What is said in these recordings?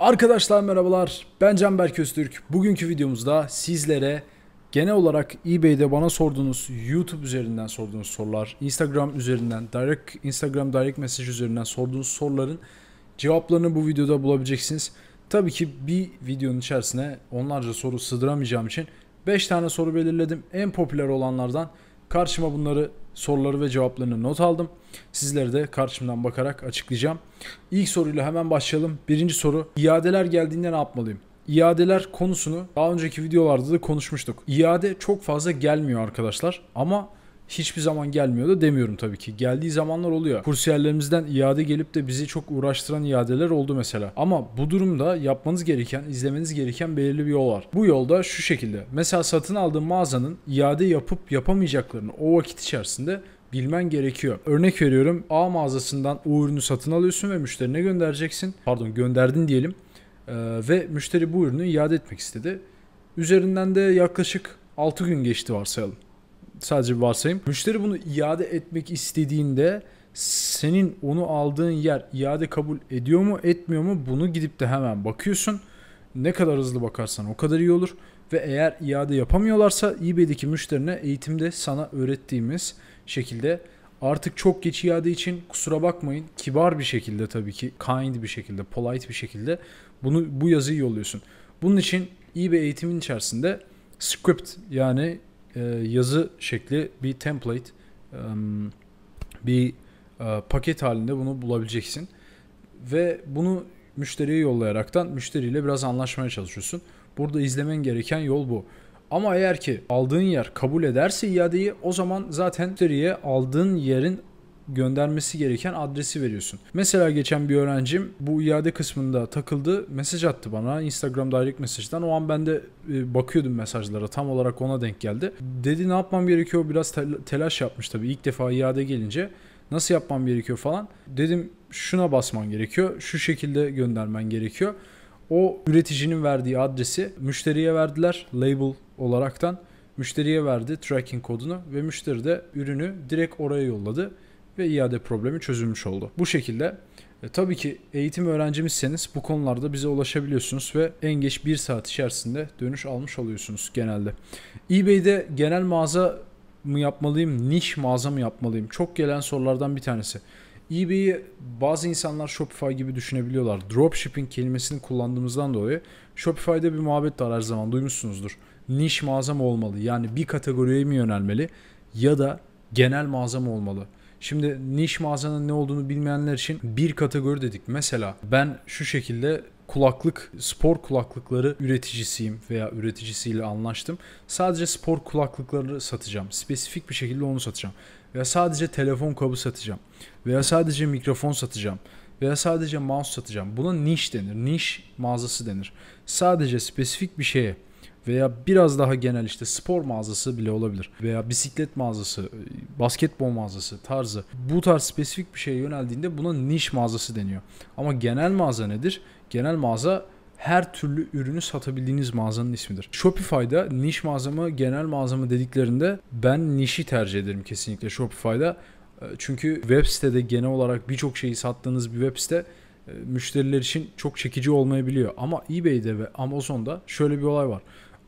Arkadaşlar merhabalar. Ben Canberk Öztürk. Bugünkü videomuzda sizlere genel olarak eBay'de bana sorduğunuz, YouTube üzerinden sorduğunuz sorular, Instagram üzerinden, direct Instagram direct mesaj üzerinden sorduğunuz soruların cevaplarını bu videoda bulabileceksiniz. Tabii ki bir videonun içerisine onlarca soru sığdıramayacağım için 5 tane soru belirledim. En popüler olanlardan Karşıma bunları soruları ve cevaplarını not aldım. Sizlere de karşımdan bakarak açıklayacağım. İlk soruyla hemen başlayalım. Birinci soru iadeler geldiğinde ne yapmalıyım? İadeler konusunu daha önceki videolarda da konuşmuştuk. İade çok fazla gelmiyor arkadaşlar ama hiçbir zaman gelmiyor da demiyorum tabii ki. Geldiği zamanlar oluyor. Kursiyerlerimizden iade gelip de bizi çok uğraştıran iadeler oldu mesela. Ama bu durumda yapmanız gereken, izlemeniz gereken belirli bir yol var. Bu yolda şu şekilde. Mesela satın aldığın mağazanın iade yapıp yapamayacaklarını o vakit içerisinde bilmen gerekiyor. Örnek veriyorum A mağazasından o ürünü satın alıyorsun ve müşterine göndereceksin. Pardon gönderdin diyelim. Ee, ve müşteri bu ürünü iade etmek istedi. Üzerinden de yaklaşık 6 gün geçti varsayalım sadece bir varsayım. Müşteri bunu iade etmek istediğinde senin onu aldığın yer iade kabul ediyor mu etmiyor mu bunu gidip de hemen bakıyorsun. Ne kadar hızlı bakarsan o kadar iyi olur. Ve eğer iade yapamıyorlarsa eBay'deki müşterine eğitimde sana öğrettiğimiz şekilde artık çok geç iade için kusura bakmayın kibar bir şekilde tabii ki kind bir şekilde polite bir şekilde bunu bu yazıyı yolluyorsun. Bunun için eBay eğitimin içerisinde script yani e, yazı şekli bir template e, bir e, paket halinde bunu bulabileceksin. Ve bunu müşteriye yollayaraktan müşteriyle biraz anlaşmaya çalışıyorsun. Burada izlemen gereken yol bu. Ama eğer ki aldığın yer kabul ederse iadeyi o zaman zaten müşteriye aldığın yerin göndermesi gereken adresi veriyorsun. Mesela geçen bir öğrencim bu iade kısmında takıldı. Mesaj attı bana Instagram direct mesajdan. O an ben de e, bakıyordum mesajlara. Tam olarak ona denk geldi. Dedi ne yapmam gerekiyor? Biraz telaş yapmış tabii. İlk defa iade gelince nasıl yapmam gerekiyor falan. Dedim şuna basman gerekiyor. Şu şekilde göndermen gerekiyor. O üreticinin verdiği adresi müşteriye verdiler label olaraktan. Müşteriye verdi tracking kodunu ve müşteri de ürünü direkt oraya yolladı ve iade problemi çözülmüş oldu. Bu şekilde e, tabii ki eğitim öğrencimizseniz bu konularda bize ulaşabiliyorsunuz ve en geç 1 saat içerisinde dönüş almış oluyorsunuz genelde. eBay'de genel mağaza mı yapmalıyım, niş mağaza mı yapmalıyım? Çok gelen sorulardan bir tanesi. eBay'i bazı insanlar Shopify gibi düşünebiliyorlar. Dropshipping kelimesini kullandığımızdan dolayı Shopify'de bir muhabbet var her zaman duymuşsunuzdur. Niş mağaza mı olmalı? Yani bir kategoriye mi yönelmeli ya da genel mağaza mı olmalı? Şimdi niş mağazanın ne olduğunu bilmeyenler için bir kategori dedik. Mesela ben şu şekilde kulaklık, spor kulaklıkları üreticisiyim veya üreticisiyle anlaştım. Sadece spor kulaklıkları satacağım. Spesifik bir şekilde onu satacağım. Veya sadece telefon kabı satacağım. Veya sadece mikrofon satacağım. Veya sadece mouse satacağım. Buna niş denir. Niş mağazası denir. Sadece spesifik bir şeye veya biraz daha genel işte spor mağazası bile olabilir veya bisiklet mağazası, e, basketbol mağazası tarzı bu tarz spesifik bir şeye yöneldiğinde buna niş mağazası deniyor. Ama genel mağaza nedir? Genel mağaza her türlü ürünü satabildiğiniz mağazanın ismidir. Shopify'da niş mağazamı, genel mağazamı dediklerinde ben nişi tercih ederim kesinlikle Shopify'da. E, çünkü web sitede genel olarak birçok şeyi sattığınız bir web site e, müşteriler için çok çekici olmayabiliyor. Ama eBay'de ve Amazon'da şöyle bir olay var.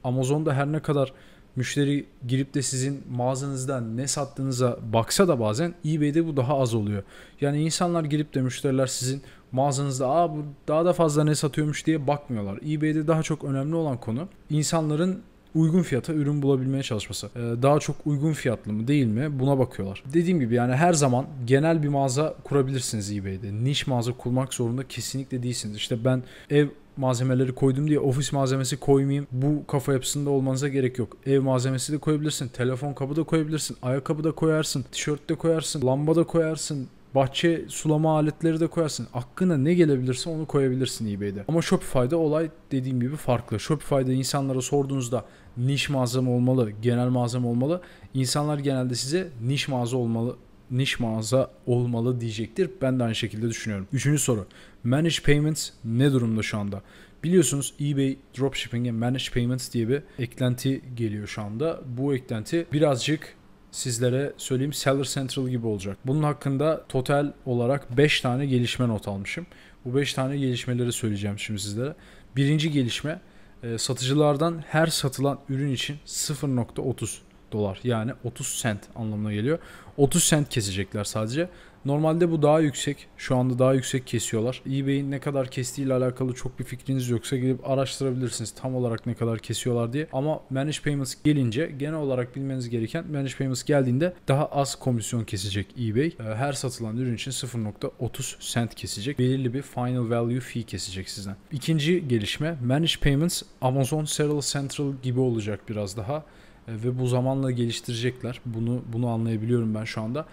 Amazon'da her ne kadar müşteri girip de sizin mağazanızdan ne sattığınıza baksa da bazen eBay'de bu daha az oluyor. Yani insanlar girip de müşteriler sizin mağazanızda Aa, bu daha da fazla ne satıyormuş diye bakmıyorlar. eBay'de daha çok önemli olan konu insanların uygun fiyata ürün bulabilmeye çalışması. Ee, daha çok uygun fiyatlı mı değil mi buna bakıyorlar. Dediğim gibi yani her zaman genel bir mağaza kurabilirsiniz eBay'de. Niş mağaza kurmak zorunda kesinlikle değilsiniz. İşte ben ev malzemeleri koydum diye ofis malzemesi koymayayım. Bu kafa yapısında olmanıza gerek yok. Ev malzemesi de koyabilirsin. Telefon kabı da koyabilirsin. Ayakkabı da koyarsın. Tişört de koyarsın. Lamba da koyarsın bahçe sulama aletleri de koyarsın. Aklına ne gelebilirse onu koyabilirsin eBay'de. Ama Shopify'da olay dediğim gibi farklı. Shopify'da insanlara sorduğunuzda niş malzeme olmalı, genel malzeme olmalı. İnsanlar genelde size niş mağaza olmalı niş mağaza olmalı diyecektir. Ben de aynı şekilde düşünüyorum. Üçüncü soru. Manage Payments ne durumda şu anda? Biliyorsunuz eBay Dropshipping'e Manage Payments diye bir eklenti geliyor şu anda. Bu eklenti birazcık sizlere söyleyeyim Seller Central gibi olacak. Bunun hakkında total olarak 5 tane gelişme not almışım. Bu 5 tane gelişmeleri söyleyeceğim şimdi sizlere. Birinci gelişme e, satıcılardan her satılan ürün için 0.30 dolar yani 30 sent anlamına geliyor. 30 sent kesecekler sadece. Normalde bu daha yüksek. Şu anda daha yüksek kesiyorlar. eBay'in ne kadar kestiği ile alakalı çok bir fikriniz yoksa gidip araştırabilirsiniz tam olarak ne kadar kesiyorlar diye. Ama Manage Payments gelince genel olarak bilmeniz gereken Manage Payments geldiğinde daha az komisyon kesecek eBay. Ee, her satılan ürün için 0.30 cent kesecek. Belirli bir final value fee kesecek sizden. İkinci gelişme Manage Payments Amazon Serial Central gibi olacak biraz daha. E, ve bu zamanla geliştirecekler. Bunu bunu anlayabiliyorum ben şu anda.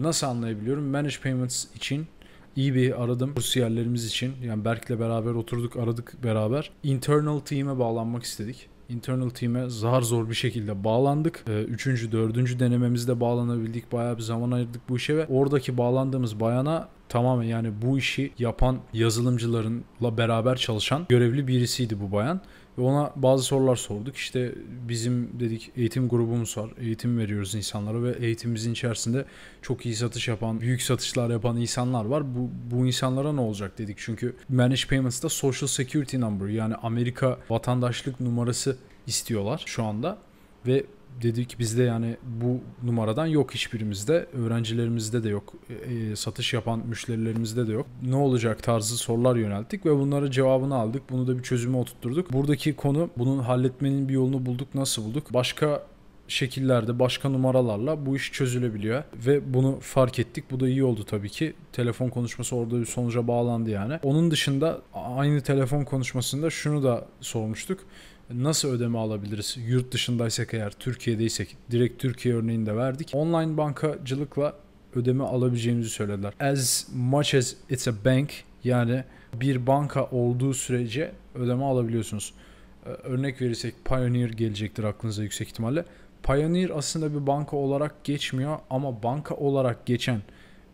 Nasıl anlayabiliyorum? Manage Payments için iyi bir aradım. Kursiyerlerimiz için yani Berk'le beraber oturduk aradık beraber. Internal team'e bağlanmak istedik. Internal team'e zar zor bir şekilde bağlandık. E, üçüncü, dördüncü denememizde bağlanabildik. Bayağı bir zaman ayırdık bu işe ve oradaki bağlandığımız bayana tamamen yani bu işi yapan yazılımcılarınla beraber çalışan görevli birisiydi bu bayan. Ve ona bazı sorular sorduk. İşte bizim dedik eğitim grubumuz var. Eğitim veriyoruz insanlara ve eğitimimizin içerisinde çok iyi satış yapan, büyük satışlar yapan insanlar var. Bu, bu insanlara ne olacak dedik. Çünkü Managed Payments'da Social Security Number yani Amerika vatandaşlık numarası istiyorlar şu anda. Ve Dedi ki bizde yani bu numaradan yok hiçbirimizde. Öğrencilerimizde de yok. E, e satış yapan müşterilerimizde de yok. Ne olacak tarzı sorular yönelttik ve bunlara cevabını aldık. Bunu da bir çözüme oturtturduk. Buradaki konu bunun halletmenin bir yolunu bulduk. Nasıl bulduk? Başka şekillerde başka numaralarla bu iş çözülebiliyor ve bunu fark ettik. Bu da iyi oldu tabii ki. Telefon konuşması orada bir sonuca bağlandı yani. Onun dışında aynı telefon konuşmasında şunu da sormuştuk nasıl ödeme alabiliriz? Yurt dışındaysak eğer, Türkiye'deysek direkt Türkiye örneğini de verdik. Online bankacılıkla ödeme alabileceğimizi söylediler. As much as it's a bank yani bir banka olduğu sürece ödeme alabiliyorsunuz. Ee, örnek verirsek Pioneer gelecektir aklınıza yüksek ihtimalle. Pioneer aslında bir banka olarak geçmiyor ama banka olarak geçen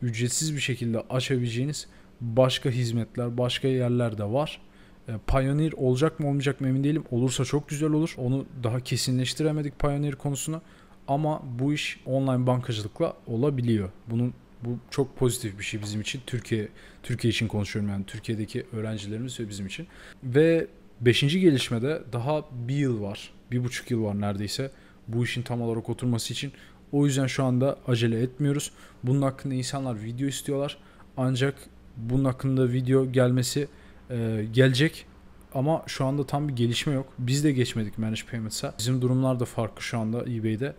ücretsiz bir şekilde açabileceğiniz başka hizmetler, başka yerler de var. E, Pioneer olacak mı olmayacak mı emin değilim. Olursa çok güzel olur. Onu daha kesinleştiremedik Pioneer konusunu. Ama bu iş online bankacılıkla olabiliyor. Bunun bu çok pozitif bir şey bizim için. Türkiye Türkiye için konuşuyorum yani Türkiye'deki öğrencilerimiz ve bizim için. Ve beşinci gelişmede daha bir yıl var. Bir buçuk yıl var neredeyse. Bu işin tam olarak oturması için. O yüzden şu anda acele etmiyoruz. Bunun hakkında insanlar video istiyorlar. Ancak bunun hakkında video gelmesi e, gelecek. Ama şu anda tam bir gelişme yok. Biz de geçmedik Managed Payments'a. Bizim durumlar da farklı şu anda eBay'de.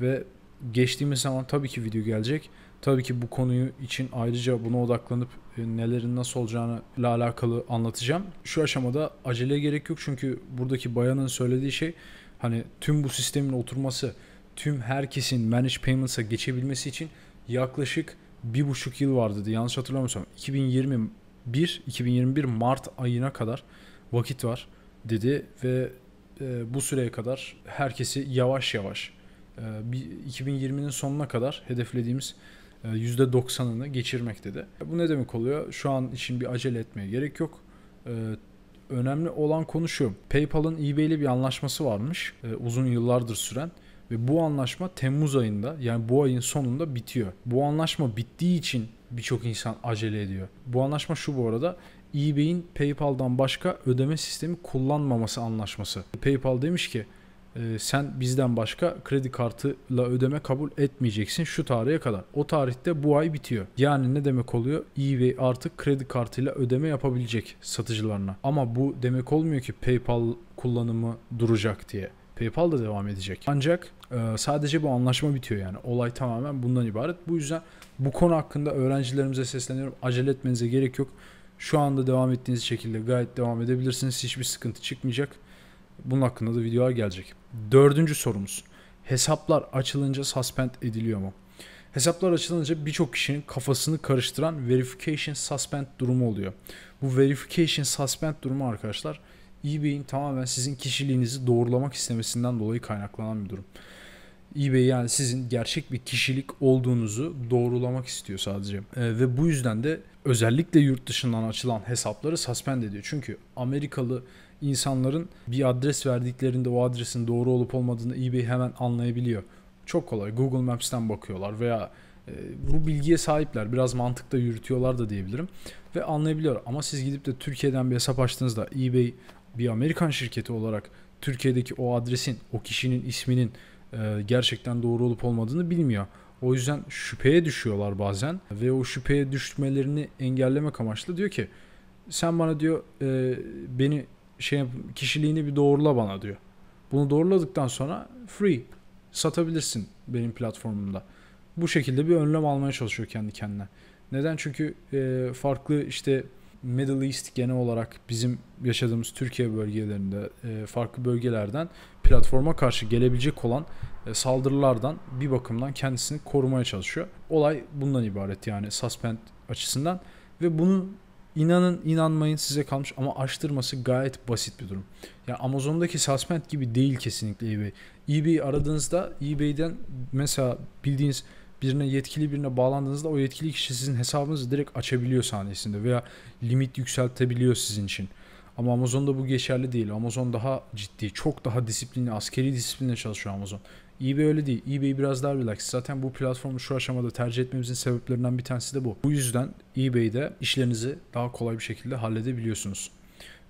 Ve geçtiğimiz zaman tabii ki video gelecek. Tabii ki bu konuyu için ayrıca buna odaklanıp e, nelerin nasıl olacağını ile alakalı anlatacağım. Şu aşamada aceleye gerek yok çünkü buradaki bayanın söylediği şey hani tüm bu sistemin oturması, tüm herkesin Managed Payments'a geçebilmesi için yaklaşık bir buçuk yıl vardı. Yanlış hatırlamıyorsam 2020 1 2021 Mart ayına kadar vakit var dedi ve e, bu süreye kadar herkesi yavaş yavaş e, 2020'nin sonuna kadar hedeflediğimiz e, %90'ını geçirmek dedi. Bu ne demek oluyor? Şu an için bir acele etmeye gerek yok. E, önemli olan konu şu. PayPal'ın eBay ile bir anlaşması varmış. E, uzun yıllardır süren ve bu anlaşma Temmuz ayında yani bu ayın sonunda bitiyor. Bu anlaşma bittiği için birçok insan acele ediyor. Bu anlaşma şu bu arada eBay'in PayPal'dan başka ödeme sistemi kullanmaması anlaşması. PayPal demiş ki ee, sen bizden başka kredi kartıyla ödeme kabul etmeyeceksin şu tarihe kadar. O tarihte bu ay bitiyor. Yani ne demek oluyor? eBay artık kredi kartıyla ödeme yapabilecek satıcılarına. Ama bu demek olmuyor ki PayPal kullanımı duracak diye. PayPal da devam edecek. Ancak ee, sadece bu anlaşma bitiyor yani. Olay tamamen bundan ibaret. Bu yüzden bu konu hakkında öğrencilerimize sesleniyorum. Acele etmenize gerek yok. Şu anda devam ettiğiniz şekilde gayet devam edebilirsiniz. Hiçbir sıkıntı çıkmayacak. Bunun hakkında da videolar gelecek. Dördüncü sorumuz. Hesaplar açılınca suspend ediliyor mu? Hesaplar açılınca birçok kişinin kafasını karıştıran verification suspend durumu oluyor. Bu verification suspend durumu arkadaşlar eBay'in tamamen sizin kişiliğinizi doğrulamak istemesinden dolayı kaynaklanan bir durum eBay yani sizin gerçek bir kişilik olduğunuzu doğrulamak istiyor sadece. E, ve bu yüzden de özellikle yurt dışından açılan hesapları suspend ediyor. Çünkü Amerikalı insanların bir adres verdiklerinde o adresin doğru olup olmadığını eBay hemen anlayabiliyor. Çok kolay Google Maps'ten bakıyorlar veya e, bu bilgiye sahipler. Biraz mantıkta yürütüyorlar da diyebilirim ve anlayabiliyor. Ama siz gidip de Türkiye'den bir hesap açtığınızda eBay bir Amerikan şirketi olarak Türkiye'deki o adresin, o kişinin isminin e, gerçekten doğru olup olmadığını bilmiyor. O yüzden şüpheye düşüyorlar bazen ve o şüpheye düşmelerini engellemek amaçlı diyor ki sen bana diyor e, beni şey kişiliğini bir doğrula bana diyor. Bunu doğruladıktan sonra free satabilirsin benim platformumda. Bu şekilde bir önlem almaya çalışıyor kendi kendine. Neden? Çünkü e, farklı işte Middle East genel olarak bizim yaşadığımız Türkiye bölgelerinde e, farklı bölgelerden platforma karşı gelebilecek olan e, saldırılardan bir bakımdan kendisini korumaya çalışıyor. Olay bundan ibaret yani suspend açısından ve bunu inanın inanmayın size kalmış ama açtırması gayet basit bir durum. Yani Amazon'daki suspend gibi değil kesinlikle eBay. E eBay'i aradığınızda eBay'den mesela bildiğiniz birine yetkili birine bağlandığınızda o yetkili kişi sizin hesabınızı direkt açabiliyor saniyesinde veya limit yükseltebiliyor sizin için. Ama Amazon'da bu geçerli değil. Amazon daha ciddi, çok daha disiplinli, askeri disiplinle çalışıyor Amazon. eBay öyle değil. eBay biraz daha relax. Zaten bu platformu şu aşamada tercih etmemizin sebeplerinden bir tanesi de bu. Bu yüzden eBay'de işlerinizi daha kolay bir şekilde halledebiliyorsunuz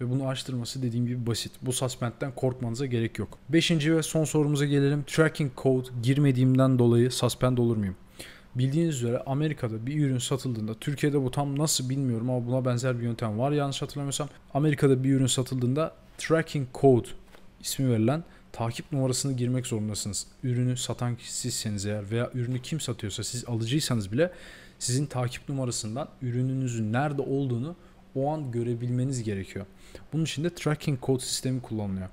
ve bunu açtırması dediğim gibi basit. Bu suspend'den korkmanıza gerek yok. Beşinci ve son sorumuza gelelim. Tracking code girmediğimden dolayı suspend olur muyum? Bildiğiniz üzere Amerika'da bir ürün satıldığında Türkiye'de bu tam nasıl bilmiyorum ama buna benzer bir yöntem var yanlış hatırlamıyorsam. Amerika'da bir ürün satıldığında tracking code ismi verilen takip numarasını girmek zorundasınız. Ürünü satan sizseniz eğer veya ürünü kim satıyorsa siz alıcıysanız bile sizin takip numarasından ürününüzün nerede olduğunu o an görebilmeniz gerekiyor. Bunun için de tracking code sistemi kullanılıyor.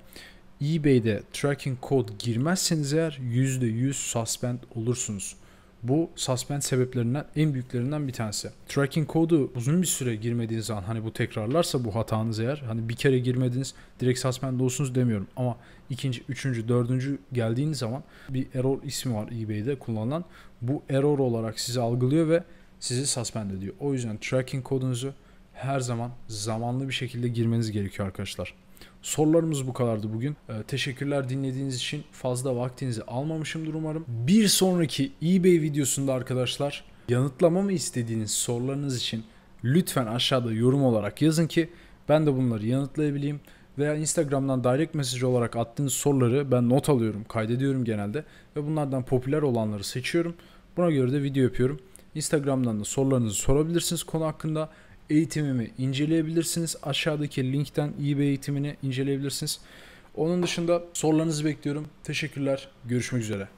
eBay'de tracking code girmezseniz eğer %100 suspend olursunuz. Bu suspend sebeplerinden en büyüklerinden bir tanesi. Tracking kodu uzun bir süre girmediğiniz zaman hani bu tekrarlarsa bu hatanız eğer hani bir kere girmediniz direkt suspend olsunuz demiyorum ama ikinci, üçüncü, dördüncü geldiğiniz zaman bir error ismi var eBay'de kullanılan. Bu error olarak sizi algılıyor ve sizi suspend ediyor. O yüzden tracking kodunuzu her zaman zamanlı bir şekilde girmeniz gerekiyor arkadaşlar. Sorularımız bu kadardı bugün. Ee, teşekkürler dinlediğiniz için. Fazla vaktinizi almamışımdır umarım. Bir sonraki eBay videosunda arkadaşlar yanıtlamamı istediğiniz sorularınız için lütfen aşağıda yorum olarak yazın ki ben de bunları yanıtlayabileyim. Veya Instagram'dan direct mesaj olarak attığınız soruları ben not alıyorum, kaydediyorum genelde. Ve bunlardan popüler olanları seçiyorum. Buna göre de video yapıyorum. Instagram'dan da sorularınızı sorabilirsiniz konu hakkında eğitimimi inceleyebilirsiniz. Aşağıdaki linkten iyi eğitimini inceleyebilirsiniz. Onun dışında sorularınızı bekliyorum. Teşekkürler. Görüşmek üzere.